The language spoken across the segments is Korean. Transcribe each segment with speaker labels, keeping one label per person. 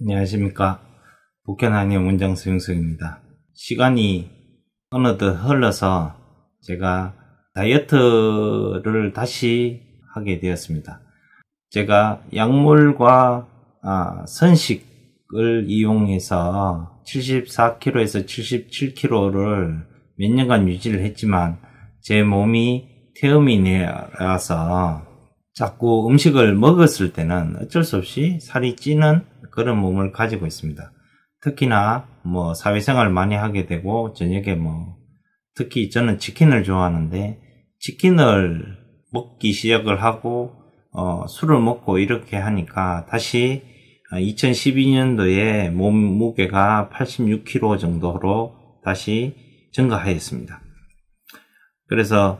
Speaker 1: 안녕하십니까. 북현항의문장 수용수입니다. 시간이 어느덧 흘러서 제가 다이어트를 다시 하게 되었습니다. 제가 약물과 아, 선식을 이용해서 74kg에서 77kg를 몇 년간 유지를 했지만 제 몸이 태음이 내라서 자꾸 음식을 먹었을 때는 어쩔 수 없이 살이 찌는 그런 몸을 가지고 있습니다. 특히나 뭐 사회생활 많이 하게 되고 저녁에 뭐 특히 저는 치킨을 좋아하는데 치킨을 먹기 시작을 하고 어, 술을 먹고 이렇게 하니까 다시 2012년도에 몸무게가 86kg 정도로 다시 증가하였습니다. 그래서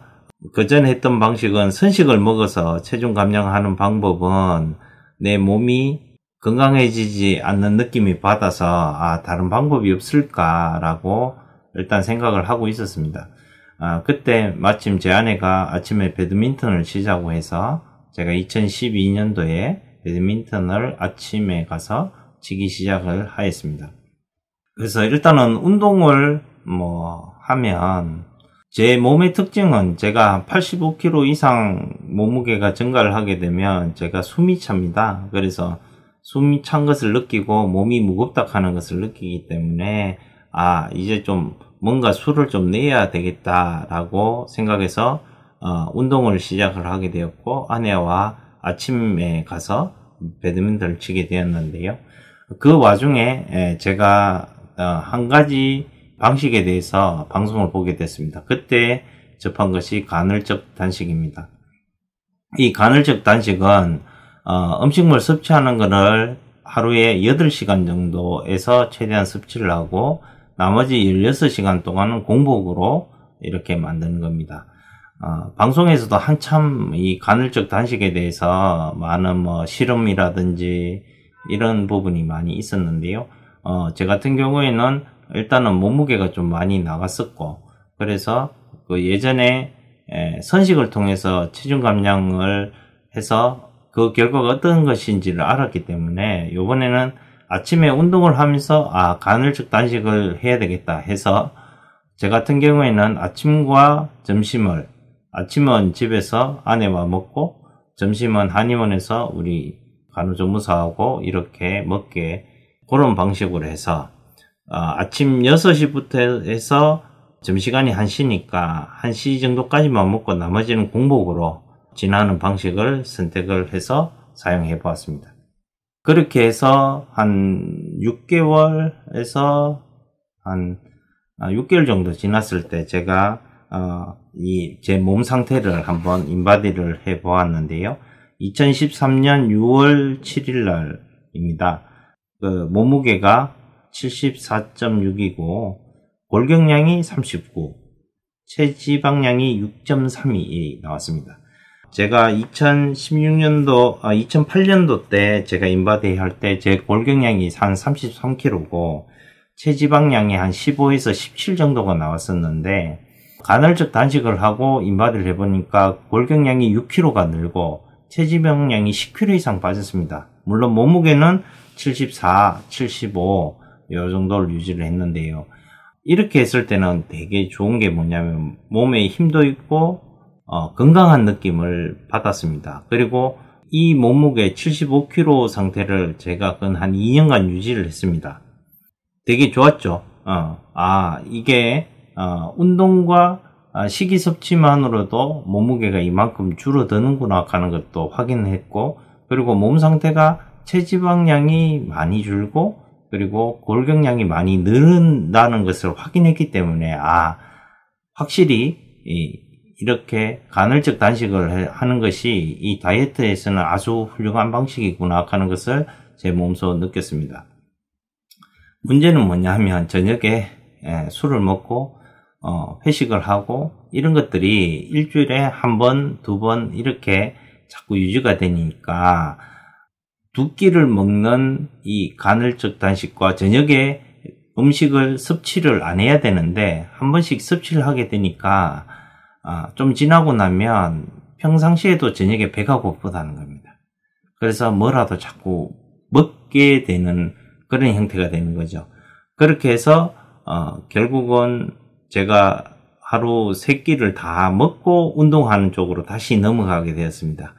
Speaker 1: 그전 에 했던 방식은 선식을 먹어서 체중 감량하는 방법은 내 몸이 건강해지지 않는 느낌이 받아서 아 다른 방법이 없을까라고 일단 생각을 하고 있었습니다. 아, 그때 마침 제 아내가 아침에 배드민턴을 치자고 해서 제가 2012년도에 배드민턴을 아침에 가서 치기 시작을 하였습니다. 그래서 일단은 운동을 뭐 하면 제 몸의 특징은 제가 85kg 이상 몸무게가 증가를 하게 되면 제가 숨이 찹니다. 그래서 숨이 찬 것을 느끼고 몸이 무겁다 하는 것을 느끼기 때문에 아 이제 좀 뭔가 술을 좀 내야 되겠다라고 생각해서 어, 운동을 시작을 하게 되었고 아내와 아침에 가서 배드민턴을 치게 되었는데요. 그 와중에 예, 제가 어, 한 가지 방식에 대해서 방송을 보게 됐습니다. 그때 접한 것이 간헐적 단식입니다. 이 간헐적 단식은 어, 음식물 섭취하는 것을 하루에 8시간 정도에서 최대한 섭취를 하고 나머지 16시간 동안은 공복으로 이렇게 만드는 겁니다. 어, 방송에서도 한참 이 간헐적 단식에 대해서 많은 뭐 실험이라든지 이런 부분이 많이 있었는데요. 어, 제 같은 경우에는 일단은 몸무게가 좀 많이 나갔었고, 그래서 그 예전에 에, 선식을 통해서 체중 감량을 해서 그 결과가 어떤 것인지를 알았기 때문에 이번에는 아침에 운동을 하면서 아 간헐적 단식을 해야 되겠다 해서 제 같은 경우에는 아침과 점심을 아침은 집에서 아내와 먹고 점심은 한의원에서 우리 간호조무사하고 이렇게 먹게 그런 방식으로 해서 어, 아침 6시부터 해서 점심시간이 1시니까 1시 정도까지만 먹고 나머지는 공복으로 지나는 방식을 선택을 해서 사용해 보았습니다. 그렇게 해서 한 6개월에서 한 6개월 아, 정도 지났을 때 제가 어, 이제 몸 상태를 한번 인바디를 해 보았는데요. 2013년 6월 7일 날입니다. 그 몸무게가 74.6이고 골격량이 39, 체지방량이 6.32 나왔습니다. 제가 2016년도, 아, 2008년도 때 제가 인바디할 때 제 골격량이 한 33kg고 체지방량이 한 15에서 17 정도가 나왔었는데 간헐적 단식을 하고 인바디를 해보니까 골격량이 6kg가 늘고 체지방량이 10kg 이상 빠졌습니다. 물론 몸무게는 74, 75, 요 정도를 유지를 했는데요. 이렇게 했을 때는 되게 좋은 게 뭐냐면 몸에 힘도 있고 어, 건강한 느낌을 받았습니다. 그리고 이 몸무게 75kg 상태를 제가 그 한 2년간 유지를 했습니다. 되게 좋았죠. 어, 아 이게 어, 운동과 아, 식이 섭취만으로도 몸무게가 이만큼 줄어드는구나 하는 것도 확인했고 그리고 몸 상태가 체지방량이 많이 줄고 그리고 골격량이 많이 늘는다는 것을 확인했기 때문에 아 확실히 이 이렇게 간헐적 단식을 하는 것이 이 다이어트에서는 아주 훌륭한 방식이구나 하는 것을 제 몸소 느꼈습니다. 문제는 뭐냐면 저녁에 예, 술을 먹고 어, 회식을 하고 이런 것들이 일주일에 한 번, 두 번 이렇게 자꾸 유지가 되니까 두 끼를 먹는 이 간헐적 단식과 저녁에 음식을 섭취를 안 해야 되는데 한 번씩 섭취를 하게 되니까 아, 좀 지나고 나면 평상시에도 저녁에 배가 고프다는 겁니다. 그래서 뭐라도 자꾸 먹게 되는 그런 형태가 되는 거죠. 그렇게 해서 어, 결국은 제가 하루 세 끼를 다 먹고 운동하는 쪽으로 다시 넘어가게 되었습니다.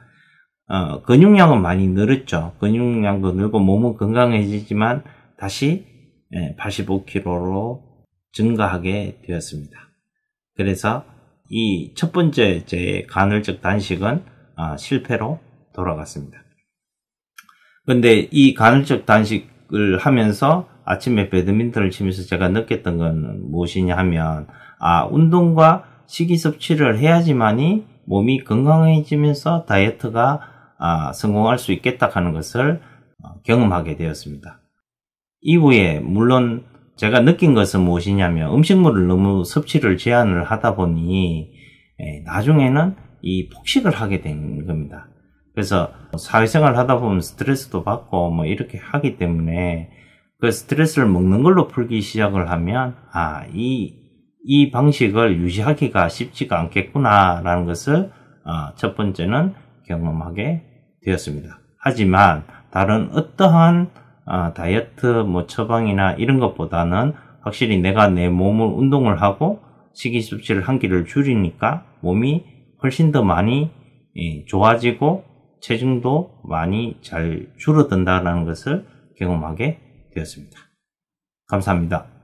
Speaker 1: 어, 근육량은 많이 늘었죠. 근육량도 늘고 몸은 건강해지지만 다시 85kg로 예, 증가하게 되었습니다. 그래서 이첫 번째 제 간헐적 단식은 아, 실패로 돌아갔습니다. 근데 이 간헐적 단식을 하면서 아침에 배드민턴을 치면서 제가 느꼈던 건 무엇이냐 하면 아 운동과 식이 섭취를 해야지만이 몸이 건강해지면서 다이어트가 아, 성공할 수 있겠다 하는 것을 어, 경험하게 되었습니다. 이후에 물론 제가 느낀 것은 무엇이냐면 음식물을 너무 섭취를 제한을 하다 보니 예, 나중에는 이 폭식을 하게 된 겁니다. 그래서 사회생활 하다 보면 스트레스도 받고 뭐 이렇게 하기 때문에 그 스트레스를 먹는 걸로 풀기 시작을 하면 아, 이, 이 방식을 유지하기가 쉽지가 않겠구나라는 것을 어, 첫 번째는 경험하게 되었습니다. 하지만 다른 어떠한 아, 다이어트 뭐 처방이나 이런 것보다는 확실히 내가 내 몸을 운동을 하고 식이섭취를 한 끼를 줄이니까 몸이 훨씬 더 많이 예, 좋아지고 체중도 많이 잘 줄어든다라는 것을 경험하게 되었습니다. 감사합니다.